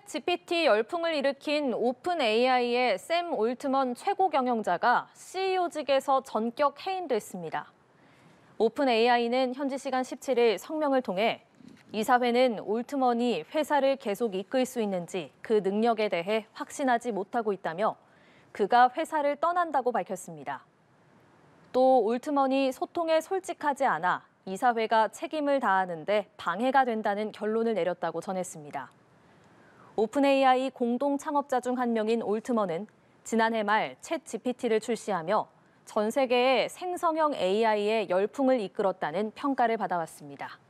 챗 GPT 열풍을 일으킨 오픈 AI의 샘 올트먼 최고 경영자가 CEO직에서 전격 해임됐습니다. 오픈 AI는 현지 시간 17일 성명을 통해 이사회는 올트먼이 회사를 계속 이끌 수 있는지 그 능력에 대해 확신하지 못하고 있다며 그가 회사를 떠난다고 밝혔습니다. 또 올트먼이 소통에 솔직하지 않아 이사회가 책임을 다하는데 방해가 된다는 결론을 내렸다고 전했습니다. 오픈AI 공동 창업자 중 한 명인 올트먼은 지난해 말 챗 GPT를 출시하며 전 세계의 생성형 AI의 열풍을 이끌었다는 평가를 받아왔습니다.